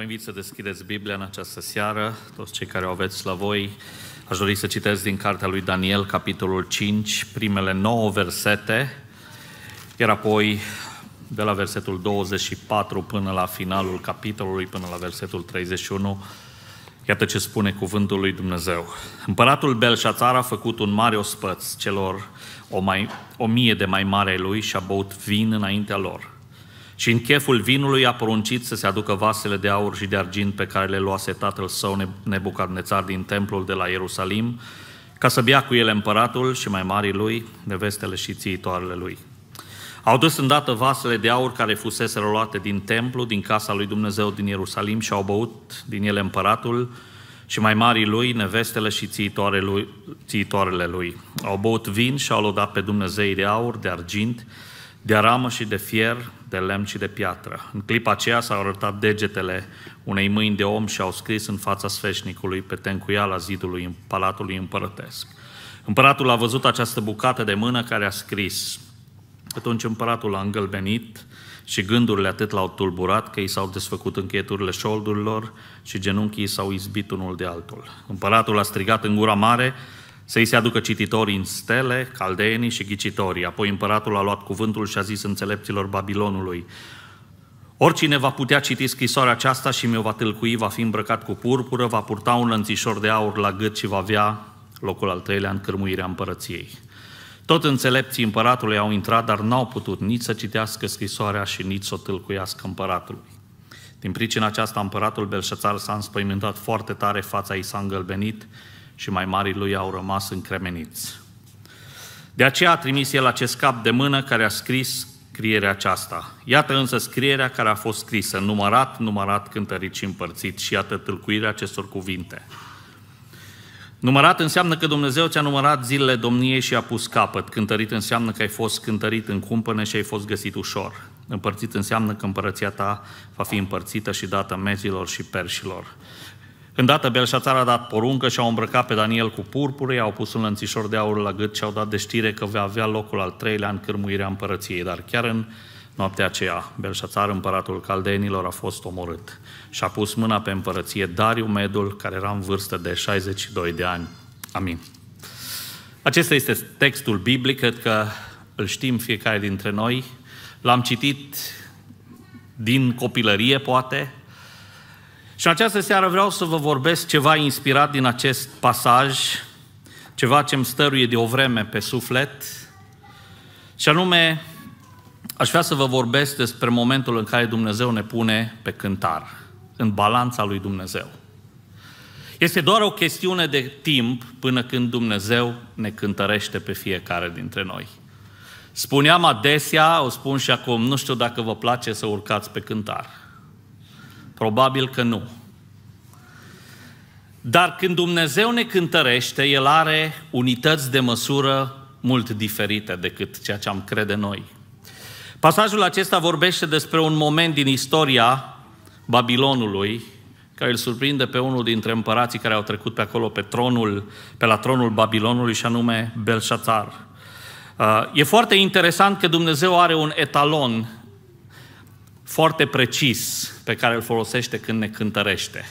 Vă invit să deschideți Biblia în această seară, toți cei care o aveți la voi. Aș dori să citesc din cartea lui Daniel, capitolul 5, primele 9 versete, iar apoi de la versetul 24 până la finalul capitolului, până la versetul 31, iată ce spune cuvântul lui Dumnezeu. Împăratul Belșațar a făcut un mare ospăț celor o, mai, o mie de mai mare lui și a băut vin înaintea lor. Și în cheful vinului a poruncit să se aducă vasele de aur și de argint pe care le luase tatăl său Nebucadnețar din templul de la Ierusalim, ca să bea cu ele împăratul și mai marii lui, nevestele și țiitoarele lui. Au dus îndată vasele de aur care fusese luate din templu, din casa lui Dumnezeu din Ierusalim și au băut din ele împăratul și mai marii lui, nevestele și țiitoare lui, țiitoarele lui. Au băut vin și au lodat pe Dumnezei de aur, de argint, de aramă și de fier, de lemn și de piatră. În clipa aceea s-au arătat degetele unei mâini de om și au scris în fața sfeșnicului pe tencuiala zidului palatului împărătesc. Împăratul a văzut această bucată de mână care a scris. Atunci împăratul a îngălbenit și gândurile atât l-au tulburat că i s-au desfăcut încheieturile șoldurilor și genunchii s-au izbit unul de altul. Împăratul a strigat în gura mare să-i se aducă cititorii în stele, caldeenii și ghicitorii. Apoi împăratul a luat cuvântul și a zis înțelepților Babilonului, Oricine va putea citi scrisoarea aceasta și mi-o va tâlcui, va fi îmbrăcat cu purpură, va purta un lănțișor de aur la gât și va avea locul al treilea în cărmuirea împărăției. Tot înțelepții împăratului au intrat, dar n-au putut nici să citească scrisoarea și nici să o tâlcuiască împăratului. Din pricina aceasta, împăratul Belșățar s-a înspăimântat foarte tare, fața i s-a îngălbenit și mai marii lui au rămas încremeniți. De aceea a trimis el acest cap de mână care a scris scrierea aceasta. Iată însă scrierea care a fost scrisă, numărat, numărat, cântărit și împărțit și iată tâlcuirea acestor cuvinte. Numărat înseamnă că Dumnezeu ți-a numărat zilele domniei și a pus capăt. Cântărit înseamnă că ai fost cântărit în cumpăne și ai fost găsit ușor. Împărțit înseamnă că împărăția ta va fi împărțită și dată mezilor și perșilor. Îndată Belșațar a dat poruncă și au îmbrăcat pe Daniel cu purpură, i-au pus un lănțișor de aur la gât și au dat de știre că va avea locul al treilea în cârmuirea împărăției. Dar chiar în noaptea aceea, Belșațar, împăratul caldenilor, a fost omorât și a pus mâna pe împărăție Dariu Medul, care era în vârstă de 62 de ani. Amin. Acesta este textul biblic, cred că îl știm fiecare dintre noi. L-am citit din copilărie, poate, și în această seară vreau să vă vorbesc ceva inspirat din acest pasaj, ceva ce îmi stăruie de o vreme pe suflet, și anume, aș vrea să vă vorbesc despre momentul în care Dumnezeu ne pune pe cântar, în balanța lui Dumnezeu. Este doar o chestiune de timp până când Dumnezeu ne cântărește pe fiecare dintre noi. Spuneam adesea, o spun și acum, nu știu dacă vă place să urcați pe cântar. Probabil că nu. Dar când Dumnezeu ne cântărește, El are unități de măsură mult diferite decât ceea ce am crede noi. Pasajul acesta vorbește despre un moment din istoria Babilonului, care îl surprinde pe unul dintre împărații care au trecut pe acolo, pe, tronul, pe la tronul Babilonului, și anume Belșațar. Uh, e foarte interesant că Dumnezeu are un etalon foarte precis pe care îl folosește când ne cântărește.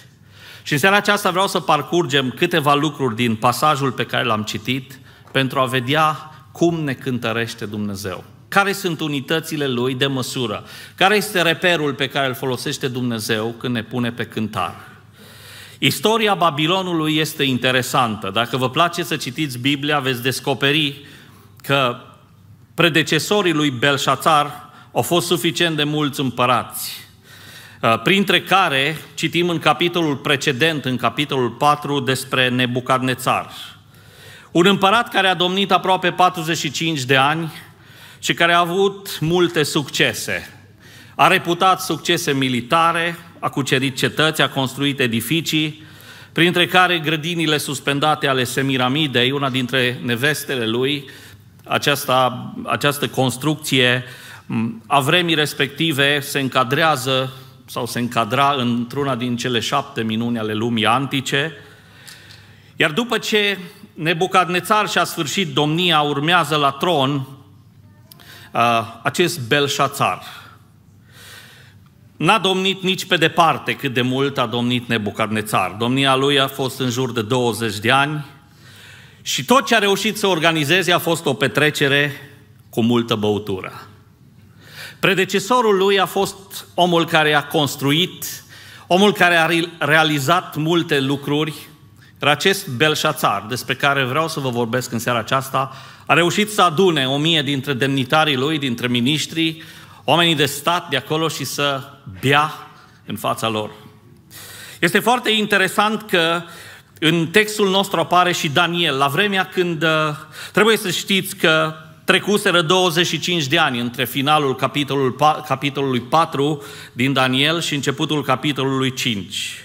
Și în seara aceasta vreau să parcurgem câteva lucruri din pasajul pe care l-am citit pentru a vedea cum ne cântărește Dumnezeu. Care sunt unitățile Lui de măsură? Care este reperul pe care îl folosește Dumnezeu când ne pune pe cântar? Istoria Babilonului este interesantă. Dacă vă place să citiți Biblia, veți descoperi că predecesorii lui Belșațar au fost suficient de mulți împărați, uh, printre care citim în capitolul precedent, în capitolul 4, despre Nebucadnețar. Un împărat care a domnit aproape 45 de ani și care a avut multe succese. A reputat succese militare, a cucerit cetăți, a construit edificii, printre care grădinile suspendate ale Semiramidei, una dintre nevestele lui, aceasta, această construcție uh, a vremii respective se încadrează sau se încadra într-una din cele șapte minuni ale lumii antice. Iar după ce Nebucadnețar și-a sfârșit domnia, urmează la tron acest Belșațar. N-a domnit nici pe departe cât de mult a domnit Nebucadnețar. Domnia lui a fost în jur de 20 de ani și tot ce a reușit să organizeze a fost o petrecere cu multă băutură. Predecesorul lui a fost omul care a construit, omul care a realizat multe lucruri. Acest Belșațar, despre care vreau să vă vorbesc în seara aceasta, a reușit să adune o mie dintre demnitarii lui, dintre miniștrii, oamenii de stat de acolo și să bea în fața lor. Este foarte interesant că în textul nostru apare și Daniel, la vremea când uh, trebuie să știți că Trecuseră 25 de ani între finalul capitolul, capitolului 4 din Daniel și începutul capitolului 5.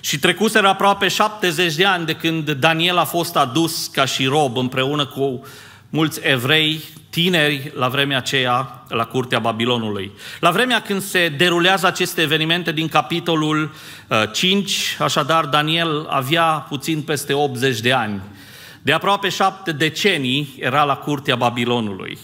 Și trecuseră aproape 70 de ani de când Daniel a fost adus ca și rob împreună cu mulți evrei tineri la vremea aceea la curtea Babilonului. La vremea când se derulează aceste evenimente din capitolul 5, uh, așadar Daniel avea puțin peste 80 de ani de aproape șapte decenii era la curtea Babilonului.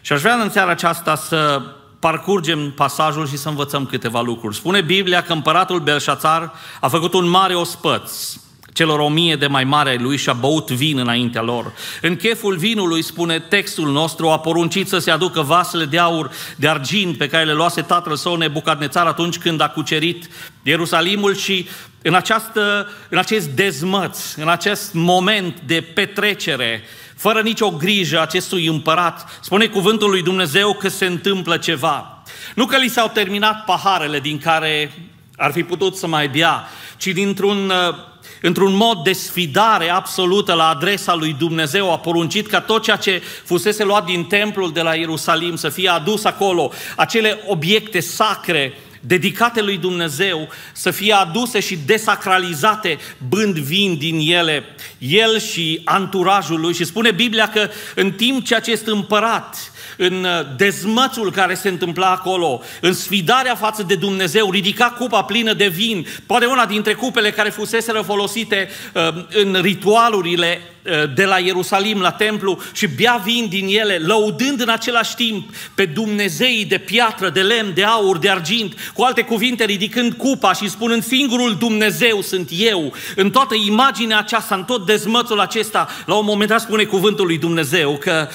Și aș vrea în seara aceasta să parcurgem pasajul și să învățăm câteva lucruri. Spune Biblia că împăratul Belșațar a făcut un mare ospăț celor o mie de mai mare ai lui și a băut vin înaintea lor. În cheful vinului, spune textul nostru, a poruncit să se aducă vasele de aur, de argint pe care le luase tatăl său Nebucadnețar atunci când a cucerit Ierusalimul și în, această, în acest dezmăț, în acest moment de petrecere, fără nicio grijă acestui împărat, spune cuvântul lui Dumnezeu că se întâmplă ceva. Nu că li s-au terminat paharele din care ar fi putut să mai bea, ci dintr-un uh, într-un mod de sfidare absolută la adresa lui Dumnezeu, a poruncit ca tot ceea ce fusese luat din templul de la Ierusalim să fie adus acolo, acele obiecte sacre, dedicate lui Dumnezeu, să fie aduse și desacralizate, bând vin din ele, el și anturajul lui. Și spune Biblia că în timp ce acest împărat în uh, dezmățul care se întâmpla acolo, în sfidarea față de Dumnezeu, ridica cupa plină de vin, poate una dintre cupele care fuseseră folosite uh, în ritualurile uh, de la Ierusalim la templu și bea vin din ele, lăudând în același timp pe Dumnezei de piatră, de lemn, de aur, de argint, cu alte cuvinte ridicând cupa și spunând singurul Dumnezeu sunt eu. În toată imaginea aceasta, în tot dezmățul acesta, la un moment dat spune cuvântul lui Dumnezeu că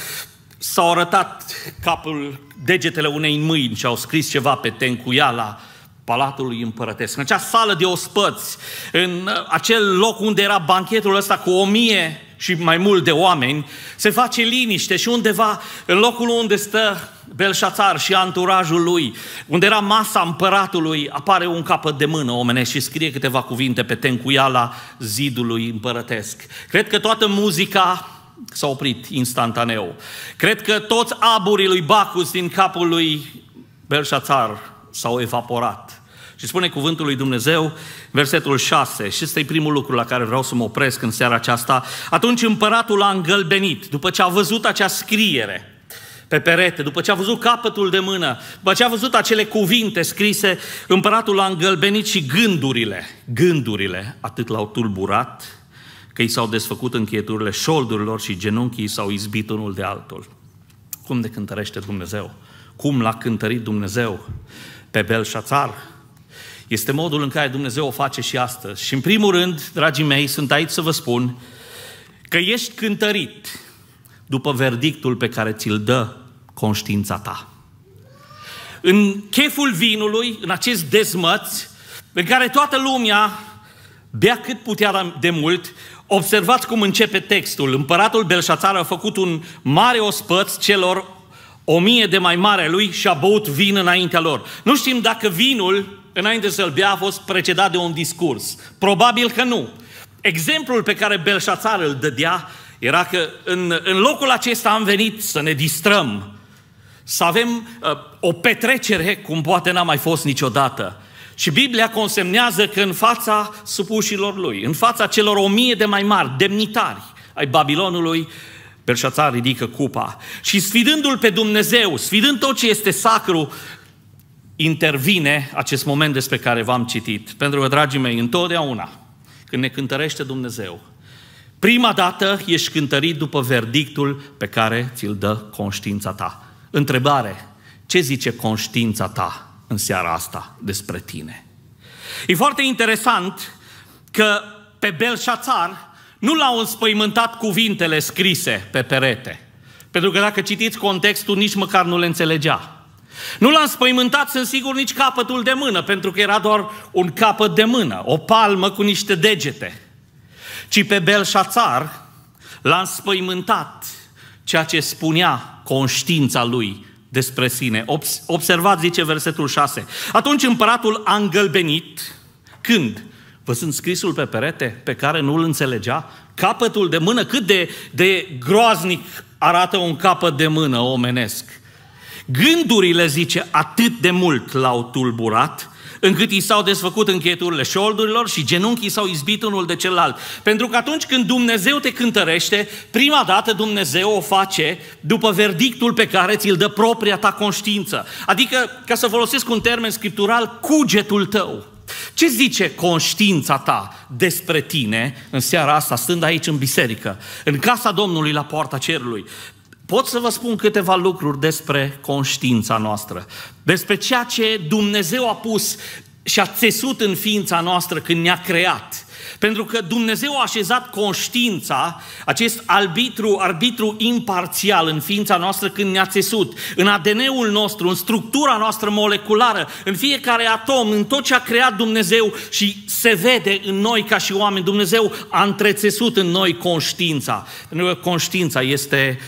s-au arătat capul, degetele unei mâini și au scris ceva pe tencuiala Palatului Împărătesc. În acea sală de ospăți, în acel loc unde era banchetul ăsta cu o mie și mai mult de oameni, se face liniște și undeva, în locul unde stă Belșațar și anturajul lui, unde era masa împăratului, apare un capăt de mână omene și scrie câteva cuvinte pe tencuiala zidului împărătesc. Cred că toată muzica s-a oprit instantaneu. Cred că toți aburii lui Bacus din capul lui Belșațar s-au evaporat. Și spune cuvântul lui Dumnezeu, versetul 6, și este primul lucru la care vreau să mă opresc în seara aceasta. Atunci împăratul a îngălbenit, după ce a văzut acea scriere pe perete, după ce a văzut capătul de mână, după ce a văzut acele cuvinte scrise, împăratul a îngălbenit și gândurile. Gândurile atât l-au tulburat, că i s-au desfăcut încheieturile șoldurilor și genunchii s-au izbit unul de altul. Cum de cântărește Dumnezeu? Cum l-a cântărit Dumnezeu pe Belșațar? Este modul în care Dumnezeu o face și astăzi. Și în primul rând, dragii mei, sunt aici să vă spun că ești cântărit după verdictul pe care ți-l dă conștiința ta. În cheful vinului, în acest dezmăț, în care toată lumea bea cât putea de mult, Observați cum începe textul. Împăratul Belșațar a făcut un mare ospăț celor o mie de mai mare lui și a băut vin înaintea lor. Nu știm dacă vinul, înainte să-l bea, a fost precedat de un discurs. Probabil că nu. Exemplul pe care Belșațar îl dădea era că în, în locul acesta am venit să ne distrăm, să avem uh, o petrecere cum poate n-a mai fost niciodată. Și Biblia consemnează că în fața supușilor lui, în fața celor o mie de mai mari, demnitari ai Babilonului, Belșațar ridică cupa și sfidându-l pe Dumnezeu, sfidând tot ce este sacru, intervine acest moment despre care v-am citit. Pentru că, dragii mei, întotdeauna când ne cântărește Dumnezeu, prima dată ești cântărit după verdictul pe care ți-l dă conștiința ta. Întrebare, ce zice conștiința ta? în seara asta despre tine. E foarte interesant că pe Belșațar nu l-au înspăimântat cuvintele scrise pe perete. Pentru că dacă citiți contextul, nici măcar nu le înțelegea. Nu l-a înspăimântat, sunt sigur, nici capătul de mână, pentru că era doar un capăt de mână, o palmă cu niște degete. Ci pe Belșațar l-a înspăimântat ceea ce spunea conștiința lui despre sine. Observați, zice versetul 6. Atunci împăratul a îngălbenit, când? Văzând scrisul pe perete pe care nu îl înțelegea, capătul de mână, cât de, de groaznic arată un capăt de mână omenesc. Gândurile, zice, atât de mult l-au tulburat, încât i s-au desfăcut încheieturile șoldurilor și genunchii s-au izbit unul de celălalt. Pentru că atunci când Dumnezeu te cântărește, prima dată Dumnezeu o face după verdictul pe care ți-l dă propria ta conștiință. Adică, ca să folosesc un termen scriptural, cugetul tău. Ce zice conștiința ta despre tine în seara asta, stând aici în biserică, în casa Domnului la poarta cerului? pot să vă spun câteva lucruri despre conștiința noastră, despre ceea ce Dumnezeu a pus și a țesut în ființa noastră când ne-a creat. Pentru că Dumnezeu a așezat conștiința, acest arbitru, arbitru imparțial în ființa noastră când ne-a țesut, în ADN-ul nostru, în structura noastră moleculară, în fiecare atom, în tot ce a creat Dumnezeu și se vede în noi ca și oameni. Dumnezeu a întrețesut în noi conștiința. Pentru că conștiința este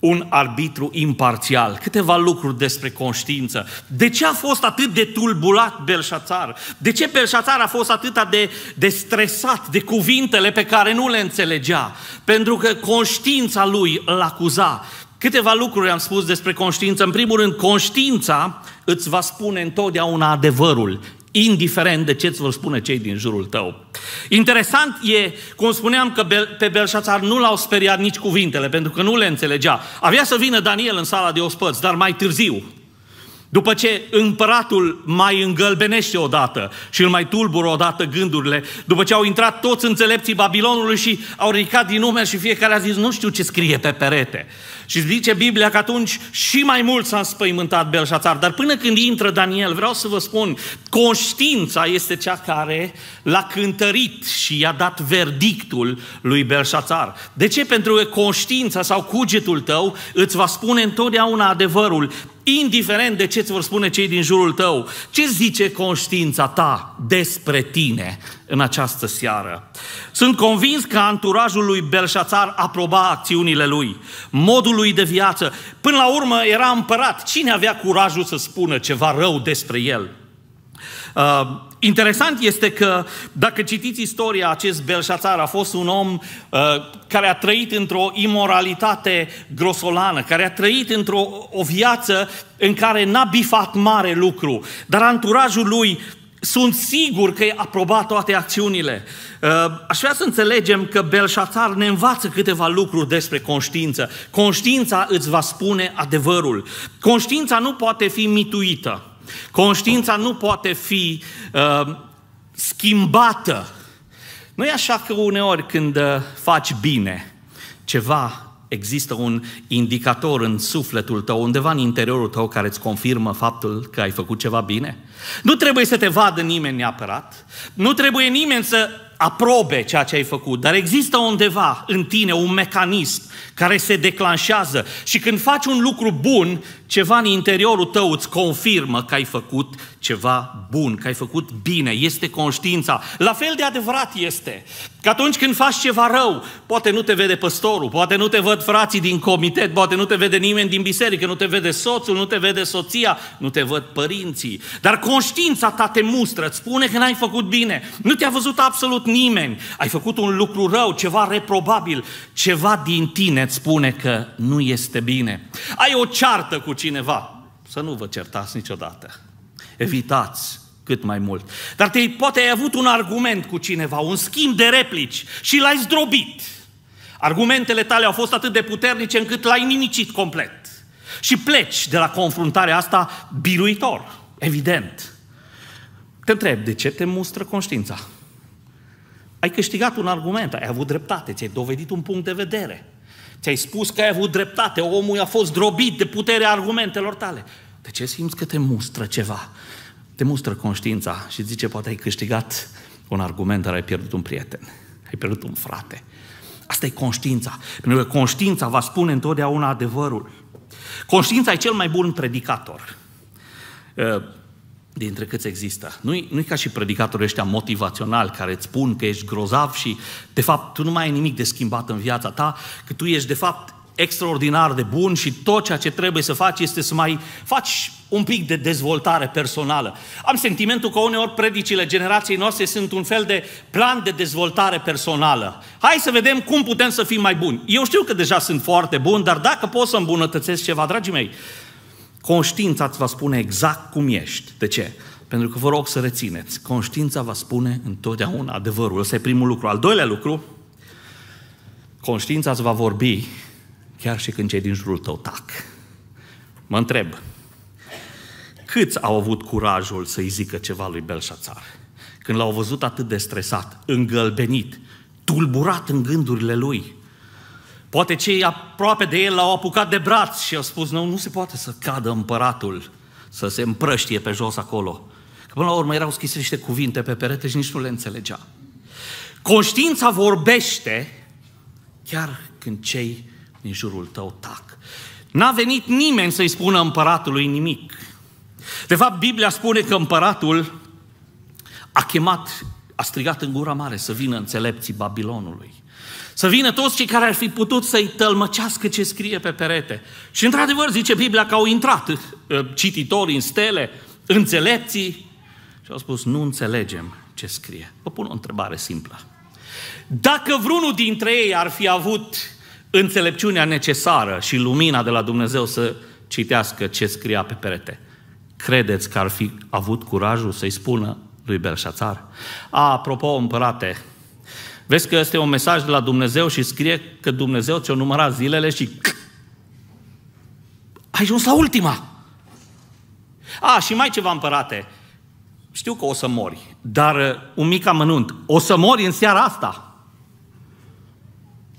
un arbitru imparțial. Câteva lucruri despre conștiință. De ce a fost atât de tulburat Belșațar? De ce Belșațar a fost atât de, de stresat de cuvintele pe care nu le înțelegea? Pentru că conștiința lui îl acuza. Câteva lucruri am spus despre conștiință. În primul rând, conștiința îți va spune întotdeauna adevărul indiferent de ce îți vor spune cei din jurul tău. Interesant e, cum spuneam, că pe Belșațar nu l-au speriat nici cuvintele, pentru că nu le înțelegea. Avea să vină Daniel în sala de ospăți, dar mai târziu, după ce împăratul mai îngălbenește odată și îl mai tulbură odată gândurile, după ce au intrat toți înțelepții Babilonului și au ridicat din nume și fiecare a zis, nu știu ce scrie pe perete. Și zice Biblia că atunci și mai mult s-a înspăimântat Belșațar. Dar până când intră Daniel, vreau să vă spun, conștiința este cea care l-a cântărit și i-a dat verdictul lui Belșațar. De ce? Pentru că conștiința sau cugetul tău îți va spune întotdeauna adevărul, indiferent de ce îți vor spune cei din jurul tău. Ce zice conștiința ta despre tine? în această seară. Sunt convins că anturajul lui Belșațar aproba acțiunile lui, modul lui de viață. Până la urmă era împărat. Cine avea curajul să spună ceva rău despre el? Uh, interesant este că, dacă citiți istoria, acest Belșațar a fost un om uh, care a trăit într-o imoralitate grosolană, care a trăit într-o o viață în care n-a bifat mare lucru, dar anturajul lui sunt sigur că e aprobat toate acțiunile. Uh, aș vrea să înțelegem că Belșațar ne învață câteva lucruri despre conștiință. Conștiința îți va spune adevărul. Conștiința nu poate fi mituită. Conștiința nu poate fi uh, schimbată. Nu e așa că uneori când uh, faci bine, ceva Există un indicator în sufletul tău, undeva în interiorul tău, care îți confirmă faptul că ai făcut ceva bine? Nu trebuie să te vadă nimeni neapărat. Nu trebuie nimeni să aprobe ceea ce ai făcut, dar există undeva în tine un mecanism care se declanșează și când faci un lucru bun, ceva în interiorul tău îți confirmă că ai făcut ceva bun, că ai făcut bine, este conștiința. La fel de adevărat este că atunci când faci ceva rău, poate nu te vede păstorul, poate nu te văd frații din comitet, poate nu te vede nimeni din biserică, nu te vede soțul, nu te vede soția, nu te văd părinții, dar conștiința ta te mustră, îți spune că n-ai făcut bine, nu te-a văzut absolut nimeni, ai făcut un lucru rău, ceva reprobabil, ceva din tine îți spune că nu este bine. Ai o ceartă cu cineva, să nu vă certați niciodată. Evitați cât mai mult. Dar te, poate ai avut un argument cu cineva, un schimb de replici și l-ai zdrobit. Argumentele tale au fost atât de puternice încât l-ai nimicit complet. Și pleci de la confruntarea asta biruitor, evident. Te întreb, de ce te mustră conștiința? Ai câștigat un argument, ai avut dreptate, ți-ai dovedit un punct de vedere. Ți-ai spus că ai avut dreptate, omul a fost drobit de puterea argumentelor tale. De ce simți că te mustră ceva? Te mustră conștiința și zice, poate ai câștigat un argument, dar ai pierdut un prieten, ai pierdut un frate. Asta e conștiința. Pentru că conștiința va spune întotdeauna adevărul. Conștiința e cel mai bun predicator. Ă, dintre câți există. Nu-i, nu-i ca și predicatorii ăștia motivaționali care îți spun că ești grozav și de fapt tu nu mai ai nimic de schimbat în viața ta, că tu ești de fapt extraordinar de bun și tot ceea ce trebuie să faci este să mai faci un pic de dezvoltare personală. Am sentimentul că uneori predicile generației noastre sunt un fel de plan de dezvoltare personală. Hai să vedem cum putem să fim mai buni. Eu știu că deja sunt foarte bun, dar dacă pot să îmbunătățesc ceva, dragii mei, Conștiința îți va spune exact cum ești. De ce? Pentru că vă rog să rețineți. Conștiința va spune întotdeauna adevărul. Ăsta e primul lucru. Al doilea lucru, conștiința îți va vorbi chiar și când cei din jurul tău tac. Mă întreb, câți au avut curajul să-i zică ceva lui Belșațar? Când l-au văzut atât de stresat, îngălbenit, tulburat în gândurile lui, Poate cei aproape de el l-au apucat de braț și au spus, nu, nu se poate să cadă împăratul, să se împrăștie pe jos acolo. Că până la urmă erau scrise niște cuvinte pe perete și nici nu le înțelegea. Conștiința vorbește chiar când cei din jurul tău tac. N-a venit nimeni să-i spună împăratului nimic. De fapt, Biblia spune că împăratul a chemat, a strigat în gura mare să vină înțelepții Babilonului. Să vină toți cei care ar fi putut să-i tălmăcească ce scrie pe perete. Și într-adevăr, zice Biblia că au intrat uh, cititorii în stele, înțelepții, și au spus, nu înțelegem ce scrie. Vă pun o întrebare simplă. Dacă vreunul dintre ei ar fi avut înțelepciunea necesară și lumina de la Dumnezeu să citească ce scria pe perete, credeți că ar fi avut curajul să-i spună lui Belșațar? Apropo, împărate, Vezi că este un mesaj de la Dumnezeu și scrie că Dumnezeu ți a numărat zilele și ai ajuns la ultima. A, și mai ceva împărate. Știu că o să mori, dar uh, un mic amănunt. O să mori în seara asta.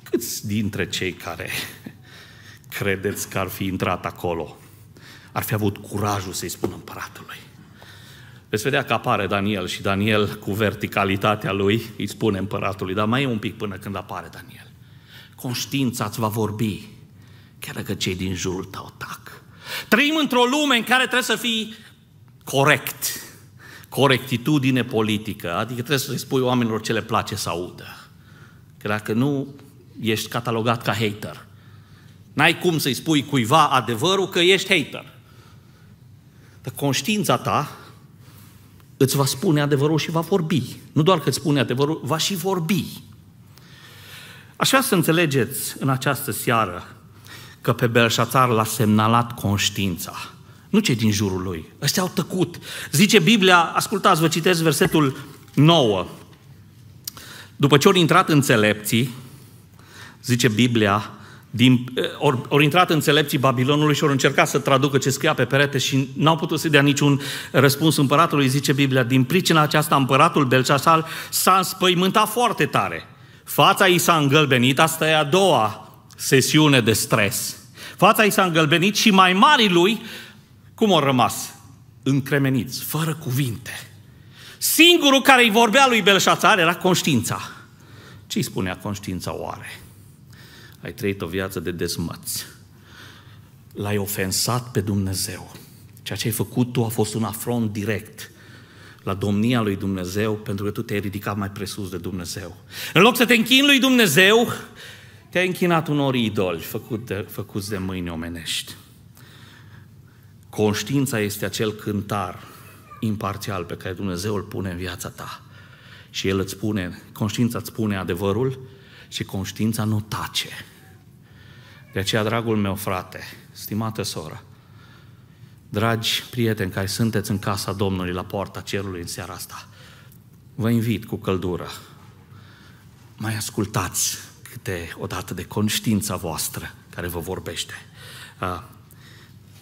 Câți dintre cei care credeți că ar fi intrat acolo ar fi avut curajul să-i spună împăratului? Veți vedea că apare Daniel și Daniel cu verticalitatea lui îi spune împăratului, dar mai e un pic până când apare Daniel. Conștiința îți va vorbi, chiar dacă cei din jurul tău tac. Trăim într-o lume în care trebuie să fii corect, corectitudine politică, adică trebuie să le spui oamenilor ce le place să audă. Că dacă nu, ești catalogat ca hater. N-ai cum să-i spui cuiva adevărul că ești hater. Dar conștiința ta îți va spune adevărul și va vorbi. Nu doar că îți spune adevărul, va și vorbi. Așa să înțelegeți în această seară că pe Belșațar l-a semnalat conștiința. Nu cei din jurul lui. Ăștia au tăcut. Zice Biblia, ascultați, vă citesc versetul 9. După ce au intrat înțelepții, zice Biblia, din, ori, eh, ori intrat înțelepții Babilonului și ori încercat să traducă ce scria pe perete și n-au putut să dea niciun răspuns împăratului, zice Biblia. Din pricina aceasta, împăratul Belceasal s-a înspăimântat foarte tare. Fața i s-a îngălbenit, asta e a doua sesiune de stres. Fața i s-a îngălbenit și mai mari lui, cum au rămas? Încremeniți, fără cuvinte. Singurul care îi vorbea lui Belșațar era conștiința. Ce îi spunea conștiința oare? ai trăit o viață de dezmăți. L-ai ofensat pe Dumnezeu. Ceea ce ai făcut tu a fost un afront direct la domnia lui Dumnezeu, pentru că tu te-ai ridicat mai presus de Dumnezeu. În loc să te închini lui Dumnezeu, te-ai închinat unor idoli făcut de, făcuți de mâini omenești. Conștiința este acel cântar imparțial pe care Dumnezeu îl pune în viața ta. Și El îți spune, conștiința îți spune adevărul și conștiința nu tace. De aceea, dragul meu frate, stimată soră, dragi prieteni care sunteți în casa Domnului la poarta cerului în seara asta, vă invit cu căldură, mai ascultați câte o dată de conștiința voastră care vă vorbește.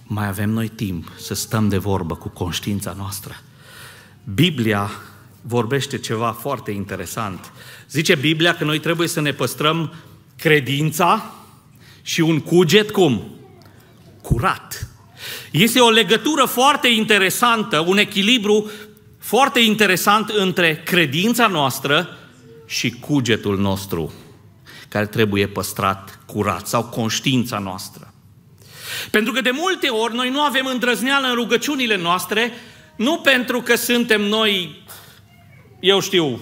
mai avem noi timp să stăm de vorbă cu conștiința noastră. Biblia vorbește ceva foarte interesant. Zice Biblia că noi trebuie să ne păstrăm credința, și un cuget cum? Curat. Este o legătură foarte interesantă, un echilibru foarte interesant între credința noastră și cugetul nostru, care trebuie păstrat curat, sau conștiința noastră. Pentru că de multe ori noi nu avem îndrăzneală în rugăciunile noastre, nu pentru că suntem noi, eu știu,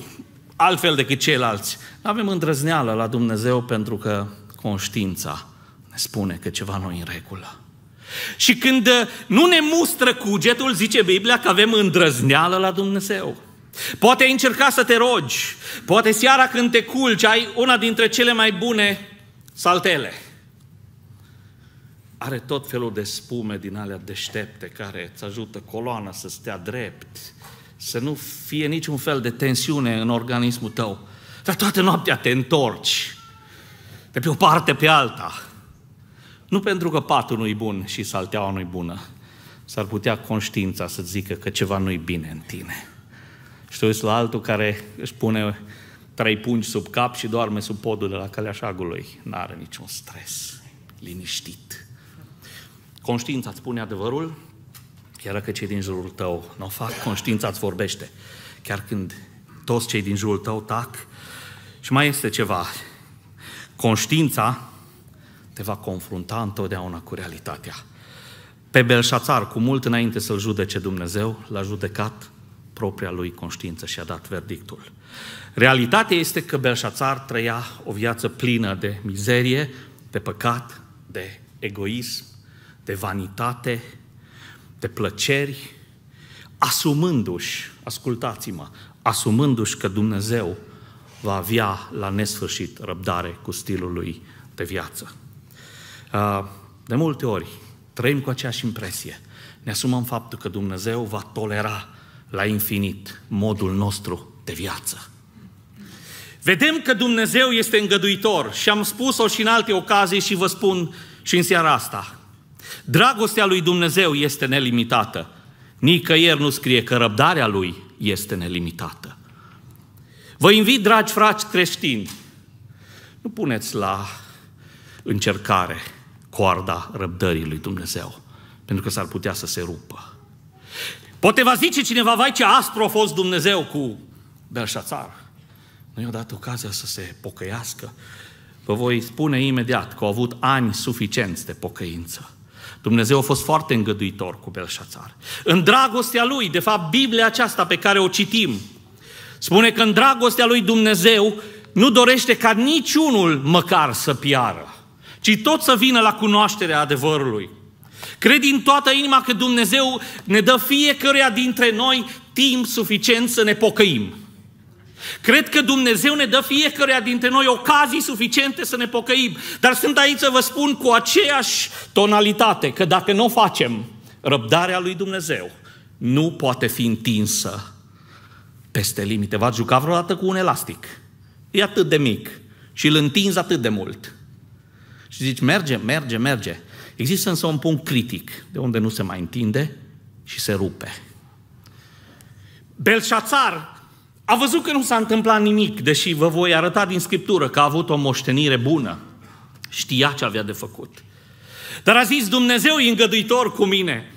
altfel decât ceilalți. Nu avem îndrăzneală la Dumnezeu pentru că conștiința spune că ceva nu e în regulă. Și când uh, nu ne mustră cugetul, zice Biblia că avem îndrăzneală la Dumnezeu. Poate ai încerca să te rogi, poate seara când te culci ai una dintre cele mai bune saltele. Are tot felul de spume din alea deștepte care îți ajută coloana să stea drept, să nu fie niciun fel de tensiune în organismul tău. Dar toată noaptea te întorci de pe o parte pe alta. Nu pentru că patul nu-i bun și salteaua nu-i bună. S-ar putea conștiința să zică că ceva nu-i bine în tine. Și tu la altul care își pune trei pungi sub cap și doarme sub podul de la șagului. N-are niciun stres. Liniștit. Conștiința îți spune adevărul, chiar că cei din jurul tău nu o fac, conștiința îți vorbește. Chiar când toți cei din jurul tău tac. Și mai este ceva. Conștiința te va confrunta întotdeauna cu realitatea. Pe Belșațar, cu mult înainte să-l judece Dumnezeu, l-a judecat propria lui conștiință și a dat verdictul. Realitatea este că Belșațar trăia o viață plină de mizerie, de păcat, de egoism, de vanitate, de plăceri, asumându-și, ascultați-mă, asumându-și că Dumnezeu va avea la nesfârșit răbdare cu stilul lui de viață. De multe ori trăim cu aceeași impresie. Ne asumăm faptul că Dumnezeu va tolera la infinit modul nostru de viață. Vedem că Dumnezeu este îngăduitor și am spus-o și în alte ocazii și vă spun și în seara asta. Dragostea lui Dumnezeu este nelimitată. Nicăieri nu scrie că răbdarea lui este nelimitată. Vă invit, dragi frați creștini, nu puneți la încercare coarda răbdării lui Dumnezeu, pentru că s-ar putea să se rupă. Poate va zice cineva, vai ce aspru a fost Dumnezeu cu Belșațar. Nu i-a dat ocazia să se pocăiască. Vă voi spune imediat că au avut ani suficienți de pocăință. Dumnezeu a fost foarte îngăduitor cu Belșațar. În dragostea lui, de fapt, Biblia aceasta pe care o citim, spune că în dragostea lui Dumnezeu nu dorește ca niciunul măcar să piară ci tot să vină la cunoașterea adevărului. Cred din toată inima că Dumnezeu ne dă fiecăruia dintre noi timp suficient să ne pocăim. Cred că Dumnezeu ne dă fiecăruia dintre noi ocazii suficiente să ne pocăim. Dar sunt aici să vă spun cu aceeași tonalitate că dacă nu o facem, răbdarea lui Dumnezeu nu poate fi întinsă peste limite. V-ați jucat vreodată cu un elastic? E atât de mic și îl întinzi atât de mult. Și zici, merge, merge, merge. Există însă un punct critic, de unde nu se mai întinde și se rupe. Belșațar a văzut că nu s-a întâmplat nimic, deși vă voi arăta din Scriptură că a avut o moștenire bună. Știa ce avea de făcut. Dar a zis, Dumnezeu e îngăduitor cu mine.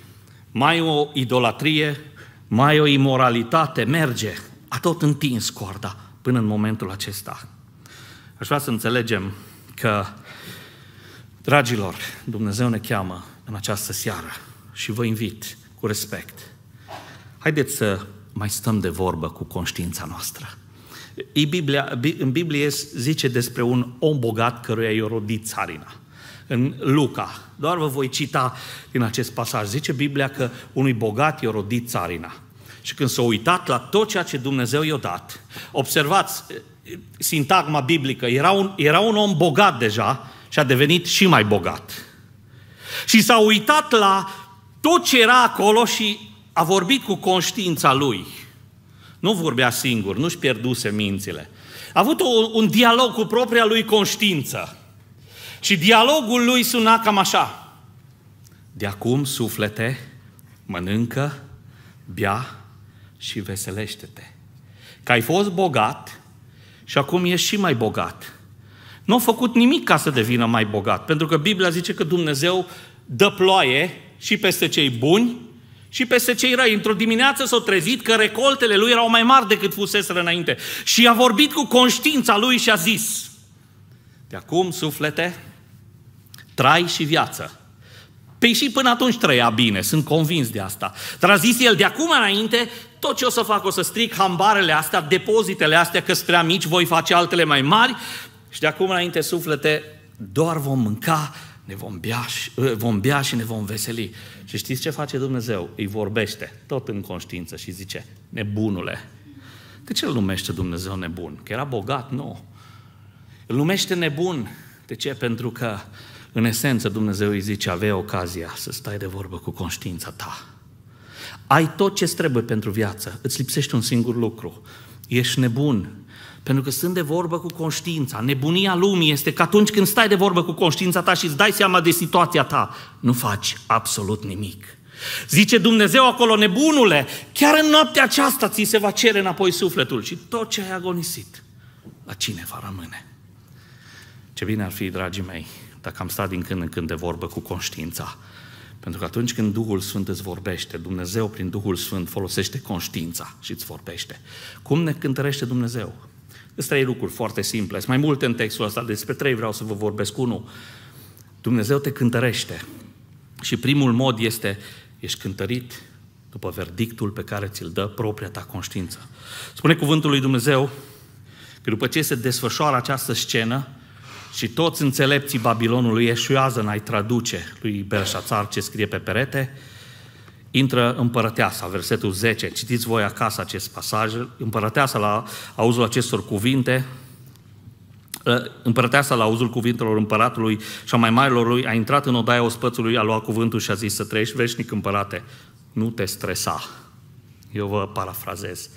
Mai o idolatrie, mai o imoralitate, merge. A tot întins corda până în momentul acesta. Aș vrea să înțelegem că Dragilor, Dumnezeu ne cheamă în această seară și vă invit cu respect. Haideți să mai stăm de vorbă cu conștiința noastră. E Biblia, în Biblie zice despre un om bogat căruia i-a rodit țarina. În Luca, doar vă voi cita din acest pasaj, zice Biblia că unui bogat i-a rodit țarina. Și când s-a uitat la tot ceea ce Dumnezeu i-a dat, observați sintagma biblică, era un, era un om bogat deja, și a devenit și mai bogat. Și s-a uitat la tot ce era acolo și a vorbit cu conștiința lui. Nu vorbea singur, nu-și pierduse mințile. A avut un dialog cu propria lui conștiință. Și dialogul lui suna cam așa. De acum, suflete, mănâncă, bea și veselește-te. Că ai fost bogat și acum ești și mai bogat. Nu au făcut nimic ca să devină mai bogat. Pentru că Biblia zice că Dumnezeu dă ploaie și peste cei buni și peste cei răi. Într-o dimineață s-au trezit că recoltele lui erau mai mari decât fuseseră înainte. Și a vorbit cu conștiința lui și a zis, de acum, suflete, trai și viață. Păi și până atunci trăia bine, sunt convins de asta. Dar a zis el, de acum înainte, tot ce o să fac, o să stric hambarele astea, depozitele astea, că spre mici, voi face altele mai mari și de acum înainte, suflete, doar vom mânca, ne vom bea, și, eh, vom bea și ne vom veseli. Și știți ce face Dumnezeu? Îi vorbește, tot în conștiință și zice, nebunule. De ce îl numește Dumnezeu nebun? Că era bogat? Nu. Îl numește nebun. De ce? Pentru că, în esență, Dumnezeu îi zice, avea ocazia să stai de vorbă cu conștiința ta. Ai tot ce trebuie pentru viață. Îți lipsește un singur lucru. Ești nebun pentru că sunt de vorbă cu conștiința. Nebunia lumii este că atunci când stai de vorbă cu conștiința ta și îți dai seama de situația ta, nu faci absolut nimic. Zice Dumnezeu acolo, nebunule, chiar în noaptea aceasta ți se va cere înapoi sufletul și tot ce ai agonisit, la cine va rămâne? Ce bine ar fi, dragii mei, dacă am stat din când în când de vorbă cu conștiința. Pentru că atunci când Duhul Sfânt îți vorbește, Dumnezeu prin Duhul Sfânt folosește conștiința și îți vorbește. Cum ne cântărește Dumnezeu? Sunt trei lucruri foarte simple. Sunt mai multe în textul ăsta, despre trei vreau să vă vorbesc. Unul, Dumnezeu te cântărește. Și primul mod este, ești cântărit după verdictul pe care ți-l dă propria ta conștiință. Spune cuvântul lui Dumnezeu că după ce se desfășoară această scenă și toți înțelepții Babilonului eșuează în a-i traduce lui Belșațar ce scrie pe perete, intră împărăteasa, versetul 10. Citiți voi acasă acest pasaj. Împărăteasa, la auzul acestor cuvinte, ă, împărăteasa la auzul cuvintelor împăratului și a mai marilor lui, a intrat în odaia ospățului, a luat cuvântul și a zis să trăiești veșnic împărate. Nu te stresa. Eu vă parafrazez.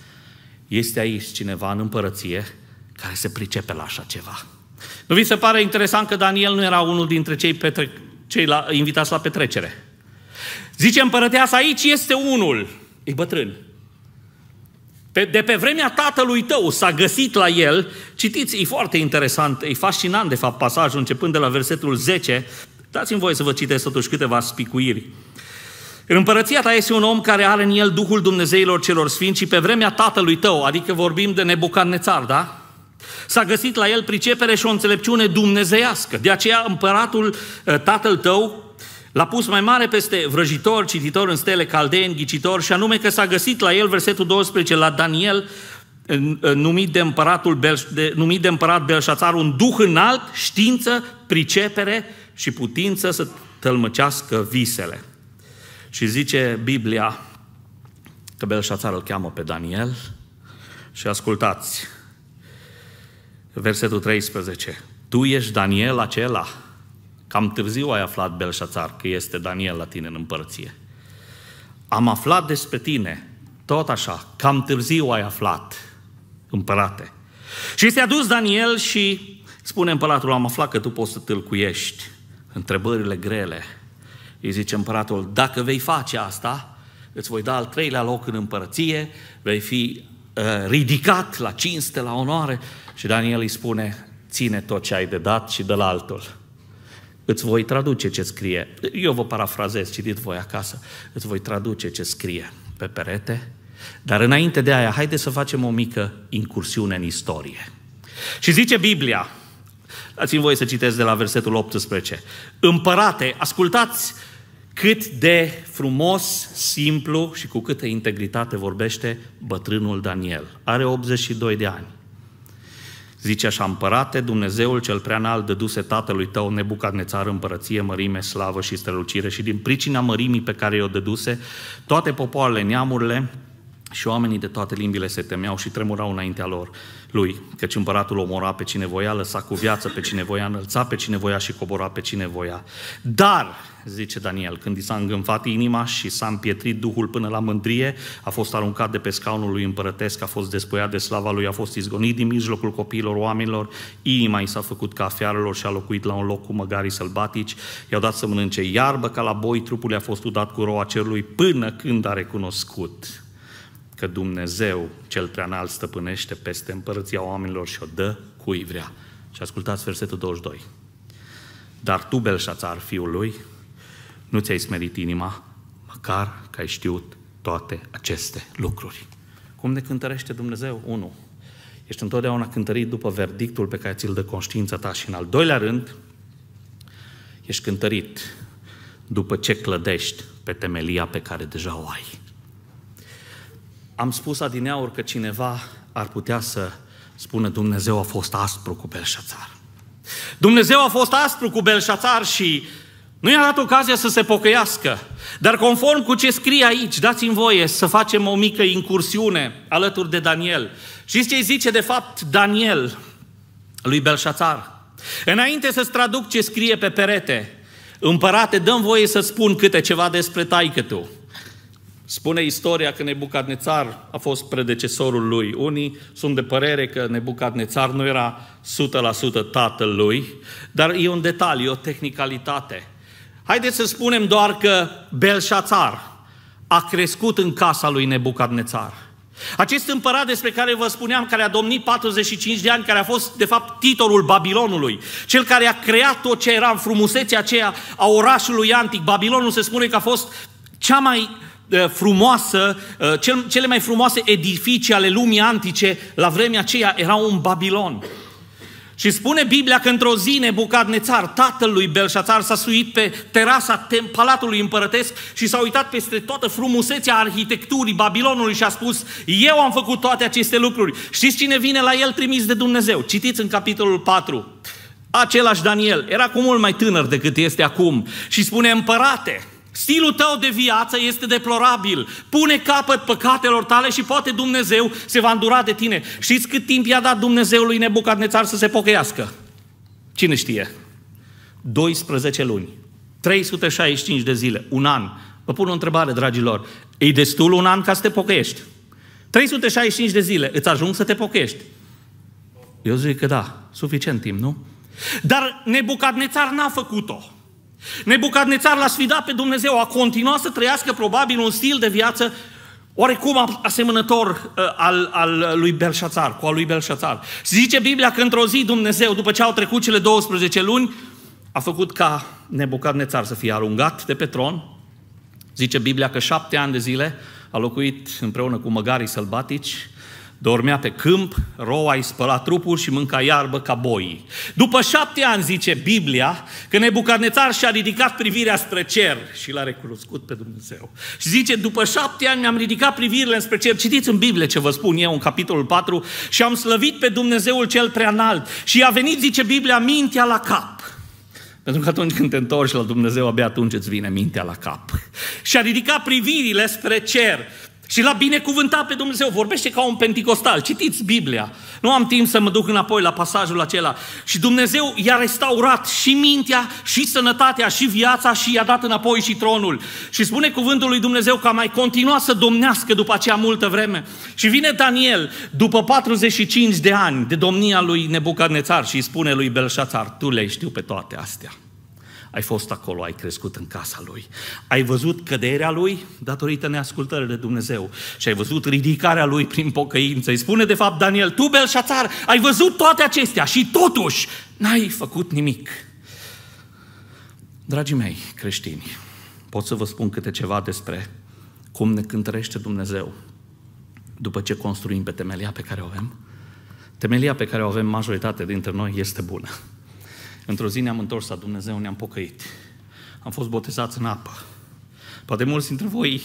Este aici cineva în împărăție care se pricepe la așa ceva. Nu vi se pare interesant că Daniel nu era unul dintre cei, petre... cei la... invitați la petrecere? Zice împărăteasa, aici este unul, e bătrân. de pe vremea tatălui tău s-a găsit la el, citiți, e foarte interesant, e fascinant de fapt pasajul începând de la versetul 10, dați-mi voie să vă citesc totuși câteva spicuiri. În împărăția ta este un om care are în el Duhul Dumnezeilor celor sfinți și pe vremea tatălui tău, adică vorbim de Nebucarnețar, da? S-a găsit la el pricepere și o înțelepciune dumnezeiască. De aceea împăratul ă, tatăl tău L-a pus mai mare peste vrăjitor, cititor în stele, caldei, ghicitor și anume că s-a găsit la el versetul 12 la Daniel numit de, împăratul Bel, de, numit de împărat Belșațar un duh înalt, știință, pricepere și putință să tălmăcească visele. Și zice Biblia că Belșațar îl cheamă pe Daniel și ascultați versetul 13. Tu ești Daniel acela Cam târziu ai aflat Belșațar că este Daniel la tine în împărție. Am aflat despre tine, tot așa, cam târziu ai aflat, împărate. Și este adus Daniel și spune împăratul, am aflat că tu poți să tâlcuiești întrebările grele. Îi zice împăratul, dacă vei face asta, îți voi da al treilea loc în împărăție, vei fi uh, ridicat la cinste, la onoare. Și Daniel îi spune, ține tot ce ai de dat și de la altul. Îți voi traduce ce scrie. Eu vă parafrazez, citit voi acasă. Îți voi traduce ce scrie pe perete. Dar înainte de aia, haide să facem o mică incursiune în istorie. Și zice Biblia, ați voie să citesc de la versetul 18. Împărate, ascultați cât de frumos, simplu și cu câtă integritate vorbește bătrânul Daniel. Are 82 de ani. Zice așa, împărate, Dumnezeul cel prea înalt dăduse tatălui tău Nebucadnețar împărăție, mărime, slavă și strălucire și din pricina mărimii pe care i-o dăduse, toate popoarele, neamurile și oamenii de toate limbile se temeau și tremurau înaintea lor lui, căci împăratul omora pe cine voia, lăsa cu viață pe cine voia, înălța pe cine voia și cobora pe cine voia. Dar, zice Daniel, când i s-a îngânfat inima și s-a împietrit duhul până la mândrie, a fost aruncat de pe scaunul lui împărătesc, a fost despoiat de slava lui, a fost izgonit din mijlocul copiilor oamenilor, inima i s-a făcut ca fiarelor și a locuit la un loc cu măgarii sălbatici, i-au dat să mănânce iarbă ca la boi, trupul i-a fost udat cu roa cerului până când a recunoscut că Dumnezeu cel preanalt stăpânește peste împărăția oamenilor și o dă cui vrea. Și ascultați versetul 22. Dar tu, Belșațar, fiul lui, nu ți-ai smerit inima, măcar că ai știut toate aceste lucruri. Cum ne cântărește Dumnezeu? Unu, ești întotdeauna cântărit după verdictul pe care ți-l dă conștiința ta și în al doilea rând, ești cântărit după ce clădești pe temelia pe care deja o ai. Am spus adineaur că cineva ar putea să spună Dumnezeu a fost aspru cu Belșațar. Dumnezeu a fost aspru cu Belșațar și nu i-a dat ocazia să se pocăiască. Dar conform cu ce scrie aici, dați-mi voie să facem o mică incursiune alături de Daniel. Și ce îi zice de fapt Daniel lui Belșațar? Înainte să-ți traduc ce scrie pe perete, împărate, dăm voie să spun câte ceva despre taică tu. Spune istoria că Nebucadnețar a fost predecesorul lui. Unii sunt de părere că Nebucadnețar nu era 100% tatăl lui, dar e un detaliu, o tehnicalitate. Haideți să spunem doar că Belșațar a crescut în casa lui Nebucadnețar. Acest împărat despre care vă spuneam, care a domnit 45 de ani, care a fost, de fapt, titorul Babilonului, cel care a creat tot ce era în frumusețea aceea a orașului antic. Babilonul se spune că a fost cea mai Eh, frumoasă, eh, cele mai frumoase edificii ale lumii antice la vremea aceea erau în Babilon. Și spune Biblia că într-o zi Nebucadnețar, tatăl lui Belșațar, s-a suit pe terasa palatului împărătesc și s-a uitat peste toată frumusețea arhitecturii Babilonului și a spus, eu am făcut toate aceste lucruri. Știți cine vine la el trimis de Dumnezeu? Citiți în capitolul 4. Același Daniel era cu mult mai tânăr decât este acum și spune, împărate, Stilul tău de viață este deplorabil. Pune capăt păcatelor tale și poate Dumnezeu se va îndura de tine. Știți cât timp i-a dat Dumnezeu lui Nebucadnețar să se pocăiască? Cine știe? 12 luni. 365 de zile. Un an. Vă pun o întrebare, dragilor. E destul un an ca să te pocăiești? 365 de zile. Îți ajung să te pocăiești? Eu zic că da. Suficient timp, nu? Dar Nebucadnețar n-a făcut-o. Nebucadnețar l-a sfidat pe Dumnezeu, a continuat să trăiască probabil un stil de viață oarecum asemănător uh, al, al lui Belșațar, cu al lui Belșațar. Zice Biblia că într-o zi Dumnezeu, după ce au trecut cele 12 luni, a făcut ca Nebucadnețar să fie alungat de pe tron. Zice Biblia că șapte ani de zile a locuit împreună cu măgarii sălbatici, Dormea pe câmp, roa îi spăla trupul și mânca iarbă ca boii. După șapte ani, zice Biblia, că Nebucarnețar și-a ridicat privirea spre cer și l-a recunoscut pe Dumnezeu. Și zice, după șapte ani mi-am ridicat privirile spre cer. Citiți în Biblie ce vă spun eu în capitolul 4. Și am slăvit pe Dumnezeul cel preanalt. Și a venit, zice Biblia, mintea la cap. Pentru că atunci când te întorci la Dumnezeu, abia atunci îți vine mintea la cap. Și a ridicat privirile spre cer. Și l-a binecuvântat pe Dumnezeu. Vorbește ca un penticostal. Citiți Biblia. Nu am timp să mă duc înapoi la pasajul acela. Și Dumnezeu i-a restaurat și mintea, și sănătatea, și viața și i-a dat înapoi și tronul. Și spune cuvântul lui Dumnezeu că a mai continuat să domnească după aceea multă vreme. Și vine Daniel după 45 de ani de domnia lui Nebucadnețar și îi spune lui Belșațar, tu le știu pe toate astea. Ai fost acolo, ai crescut în casa lui. Ai văzut căderea lui datorită neascultării de Dumnezeu și ai văzut ridicarea lui prin pocăință. Îi spune de fapt Daniel, tu Belșațar, ai văzut toate acestea și totuși n-ai făcut nimic. Dragii mei creștini, pot să vă spun câte ceva despre cum ne cântărește Dumnezeu după ce construim pe temelia pe care o avem? Temelia pe care o avem majoritatea dintre noi este bună. Într-o zi ne-am întors la Dumnezeu, ne-am pocăit. Am fost botezați în apă. Poate mulți dintre voi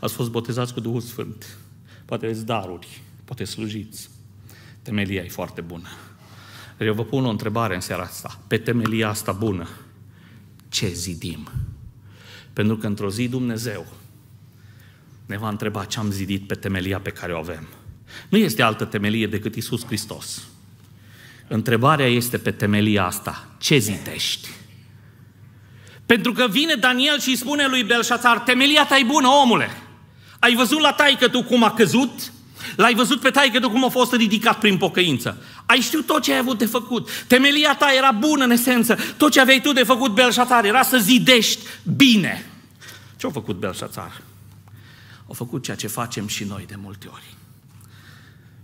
ați fost botezați cu Duhul Sfânt. Poate aveți daruri, poate slujiți. Temelia e foarte bună. Eu vă pun o întrebare în seara asta. Pe temelia asta bună, ce zidim? Pentru că într-o zi Dumnezeu ne va întreba ce am zidit pe temelia pe care o avem. Nu este altă temelie decât Isus Hristos. Întrebarea este pe temelia asta. Ce zidești? Pentru că vine Daniel și îi spune lui Belșațar, temelia ta e bună, omule. Ai văzut la taică tu cum a căzut? L-ai văzut pe taică tu cum a fost ridicat prin pocăință. Ai știut tot ce ai avut de făcut. Temelia ta era bună în esență. Tot ce aveai tu de făcut, Belșațar, era să zidești bine. Ce-a făcut Belșațar? A făcut ceea ce facem și noi de multe ori.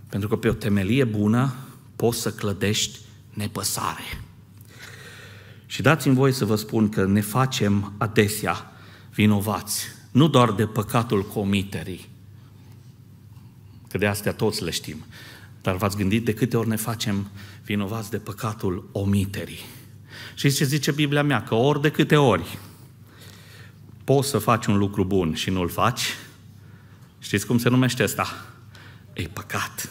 Pentru că pe o temelie bună poți să clădești nepăsare. Și dați-mi voi să vă spun că ne facem adesea vinovați, nu doar de păcatul comiterii, că de astea toți le știm, dar v-ați gândit de câte ori ne facem vinovați de păcatul omiterii. Și ce zice Biblia mea? Că ori de câte ori poți să faci un lucru bun și nu-l faci, știți cum se numește asta? E păcat.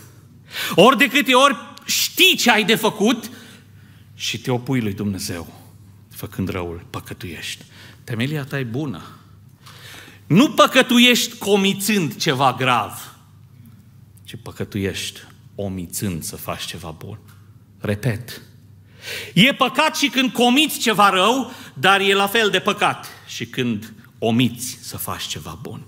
Ori de câte ori știi ce ai de făcut și te opui lui Dumnezeu, făcând răul, păcătuiești. Temelia ta e bună. Nu păcătuiești comițând ceva grav, ci păcătuiești omițând să faci ceva bun. Repet, e păcat și când comiți ceva rău, dar e la fel de păcat și când omiți să faci ceva bun.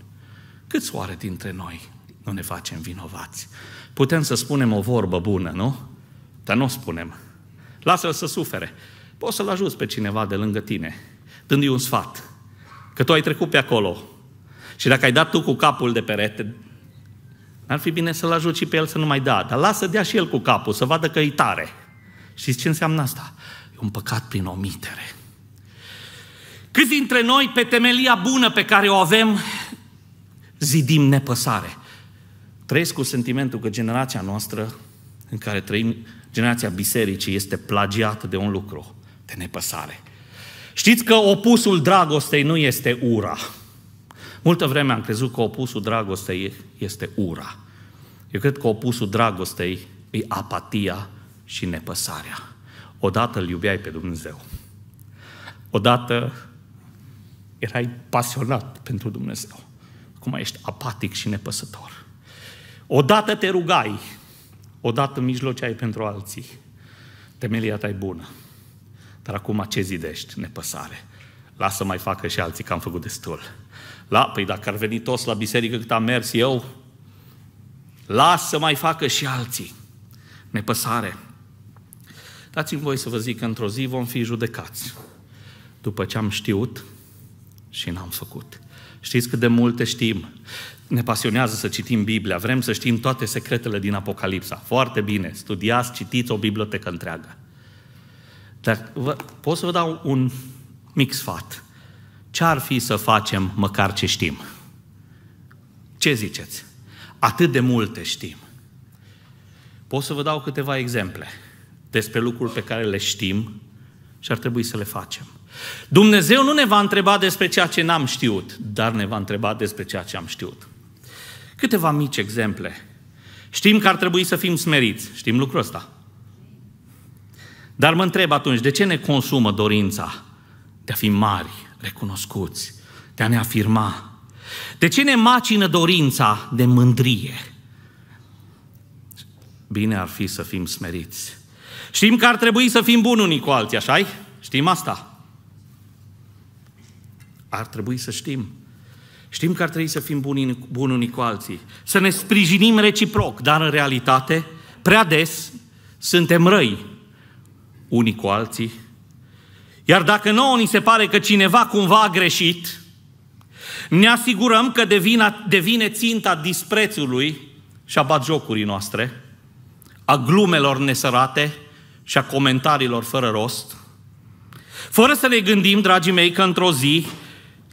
Câți oare dintre noi nu ne facem vinovați? Putem să spunem o vorbă bună, nu? Dar nu o spunem. Lasă-l să sufere. Poți să-l ajuți pe cineva de lângă tine, dându-i un sfat. Că tu ai trecut pe acolo. Și dacă ai dat tu cu capul de perete, ar fi bine să-l ajuți și pe el să nu mai da. Dar lasă dea și el cu capul, să vadă că e tare. Știți ce înseamnă asta? E un păcat prin omitere. Câți dintre noi, pe temelia bună pe care o avem, zidim nepăsare? Trăiesc cu sentimentul că generația noastră în care trăim generația bisericii este plagiată de un lucru, de nepăsare. Știți că opusul dragostei nu este ura. Multă vreme am crezut că opusul dragostei este ura. Eu cred că opusul dragostei e apatia și nepăsarea. Odată îl iubeai pe Dumnezeu. Odată erai pasionat pentru Dumnezeu. Acum ești apatic și nepăsător. Odată te rugai Odată mijloce ai pentru alții. Temelia ta e bună. Dar acum ce zidești? Nepăsare. Lasă mai facă și alții, că am făcut destul. La, păi dacă ar veni toți la biserică cât am mers eu, lasă mai facă și alții. Nepăsare. Dați-mi voi să vă zic că într-o zi vom fi judecați. După ce am știut și n-am făcut. Știți cât de multe știm ne pasionează să citim Biblia, vrem să știm toate secretele din Apocalipsa. Foarte bine, studiați, citiți o bibliotecă întreagă. Dar vă, pot să vă dau un mic sfat. Ce ar fi să facem măcar ce știm? Ce ziceți? Atât de multe știm. Pot să vă dau câteva exemple despre lucruri pe care le știm și ar trebui să le facem. Dumnezeu nu ne va întreba despre ceea ce n-am știut, dar ne va întreba despre ceea ce am știut. Câteva mici exemple. Știm că ar trebui să fim smeriți. Știm lucrul ăsta. Dar mă întreb atunci, de ce ne consumă dorința de a fi mari, recunoscuți, de a ne afirma? De ce ne macină dorința de mândrie? Bine ar fi să fim smeriți. Știm că ar trebui să fim buni unii cu alții, așa -i? Știm asta. Ar trebui să știm. Știm că ar trebui să fim buni, buni unii cu alții, să ne sprijinim reciproc, dar în realitate, prea des, suntem răi unii cu alții. Iar dacă nouă ni se pare că cineva cumva a greșit, ne asigurăm că devine, devine ținta disprețului și a batjocurii noastre, a glumelor nesărate și a comentariilor fără rost, fără să ne gândim, dragii mei, că într-o zi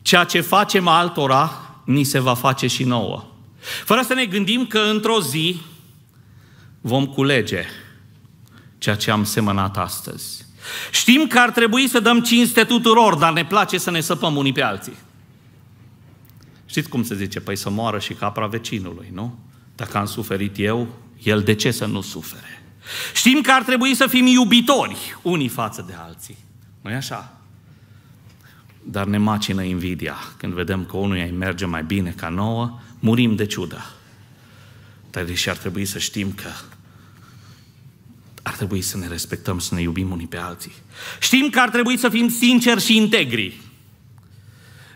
ceea ce facem altora, ni se va face și nouă. Fără să ne gândim că într-o zi vom culege ceea ce am semănat astăzi. Știm că ar trebui să dăm cinste tuturor, dar ne place să ne săpăm unii pe alții. Știți cum se zice? Păi să moară și capra vecinului, nu? Dacă am suferit eu, el de ce să nu sufere? Știm că ar trebui să fim iubitori unii față de alții. nu e așa? dar ne macină invidia când vedem că unuia îi merge mai bine ca nouă, murim de ciudă. Dar deși ar trebui să știm că ar trebui să ne respectăm, să ne iubim unii pe alții. Știm că ar trebui să fim sinceri și integri,